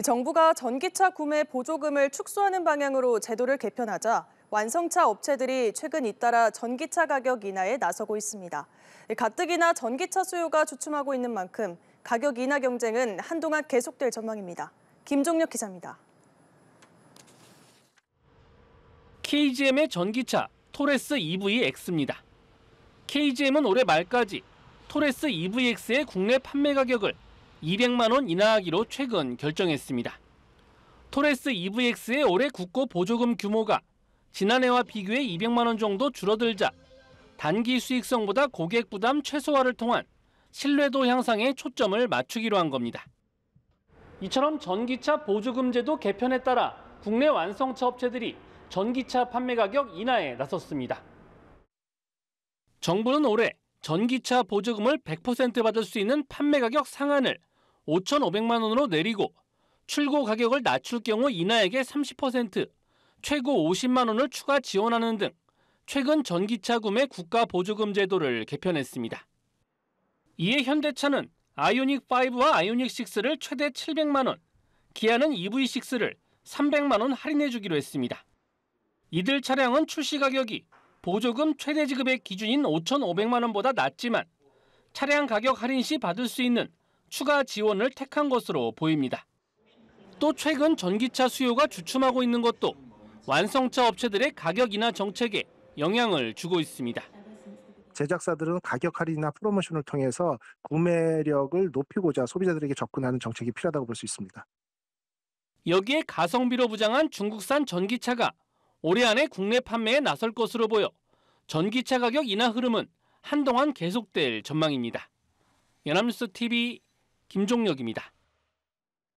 정부가 전기차 구매 보조금을 축소하는 방향으로 제도를 개편하자 완성차 업체들이 최근 잇따라 전기차 가격 인하에 나서고 있습니다. 가뜩이나 전기차 수요가 주춤하고 있는 만큼 가격 인하 경쟁은 한동안 계속될 전망입니다. 김종력 기자입니다. KGM의 전기차 토레스 EVX입니다. KGM은 올해 말까지 토레스 EVX의 국내 판매 가격을 200만 원 인하하기로 최근 결정했습니다. 토레스 EVX의 올해 국고 보조금 규모가 지난해와 비교해 200만 원 정도 줄어들자 단기 수익성보다 고객 부담 최소화를 통한 신뢰도 향상에 초점을 맞추기로 한 겁니다. 이처럼 전기차 보조금제도 개편에 따라 국내 완성차 업체들이 전기차 판매 가격 인하에 나섰습니다. 정부는 올해 전기차 보조금을 100% 받을 수 있는 판매 가격 상한을 5,500만 원으로 내리고 출고 가격을 낮출 경우 이나에게 30%, 최고 50만 원을 추가 지원하는 등 최근 전기차 구매 국가 보조금 제도를 개편했습니다. 이에 현대차는 아이오닉 5와 아이오닉 6를 최대 700만 원, 기아는 EV6를 300만 원 할인해 주기로 했습니다. 이들 차량은 출시 가격이 보조금 최대 지급의 기준인 5,500만 원보다 낮지만 차량 가격 할인 시 받을 수 있는 추가 지원을 택한 것으로 보입니다. 또 최근 전기차 수요가 주춤하고 있는 것도 완성차 업체들의 가격 인하 정책에 영향을 주고 있습니다. 제작사들은 가격 할인이나 프로모션을 통해서 구매력을 높이고자 소비자들에게 접근하는 정책이 필요하다고 볼 수 있습니다. 여기에 가성비로 부장한 중국산 전기차가 올해 안에 국내 판매에 나설 것으로 보여 전기차 가격 인하 흐름은 한동안 계속될 전망입니다. 연합뉴스 TV 김종력입니다